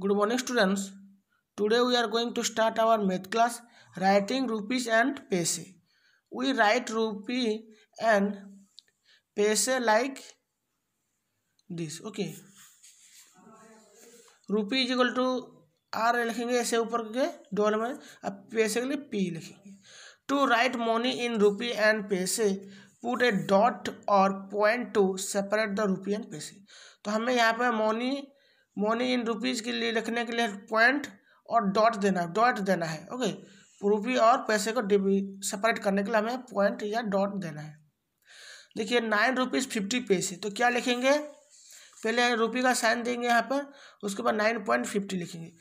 good morning students today we are going to start our math class writing rupees and paise we write rupee and paise like this okay rupee is equal to R लिखेंगे ऐसे ऊपर के doll में अब पैसे के लिए P लिखेंगे to right money in rupee and paise put a dot और point to separate the rupee and paise तो हमें यहाँ पे मनी मनी इन रुपीज़ के लिए लिखने के लिए पॉइंट और डॉट देना है डॉट देना है ओके रुपी और पैसे को सेपरेट करने के लिए हमें पॉइंट या डॉट देना है देखिए नाइन रुपीज़ फिफ्टी पैसे तो क्या लिखेंगे पहले रुपी का साइन देंगे यहाँ पर उसके बाद नाइन पॉइंट फिफ्टी लिखेंगे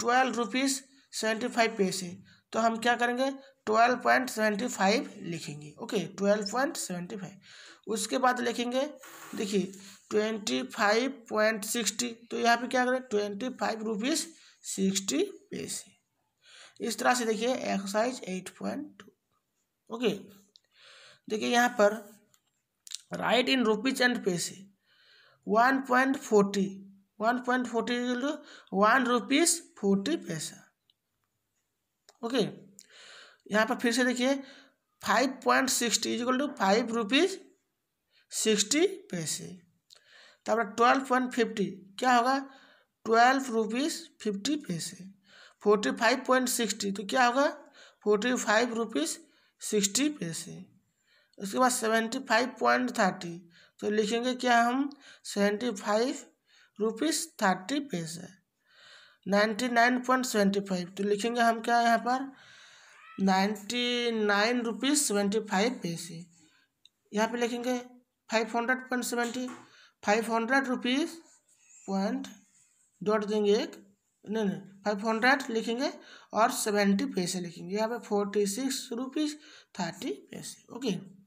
twelve rupees seventy five paise तो हम क्या करेंगे ट्वेल्व पॉइंट सेवेंटी फाइव लिखेंगे okay twelve point seventy five उसके बाद लिखेंगे देखिए ट्वेंटी फाइव पॉइंट सिक्सटी तो यहाँ पे क्या करें ट्वेंटी फाइव रुपीज़ सिक्सटी पैसे इस तरह से देखिए exercise eight point two okay देखिए यहाँ पर write in rupees and paise one point forty one point forty one rupees forty paisa okay यहाँ पर फिर से देखिए five point sixty equal to five rupees sixty paise तब ट्वेल्व पॉइंट फिफ्टी क्या होगा twelve rupees fifty paise forty five point sixty तो क्या होगा फोर्टी फाइव रुपीज़ सिक्सटी पैसे उसके बाद सेवेंटी फाइव पॉइंट थर्टी तो लिखेंगे क्या हम seventy five rupees thirty paise ninety nine point seventy five तो लिखेंगे हम क्या यहाँ पर ninety nine rupees seventy five paise यहाँ पे लिखेंगे five hundred point seventy five hundred rupees point dot देंगे एक नहीं नहीं फाइव हंड्रेड लिखेंगे और सेवेंटी पैसे लिखेंगे यहाँ पे forty six rupees thirty paise okay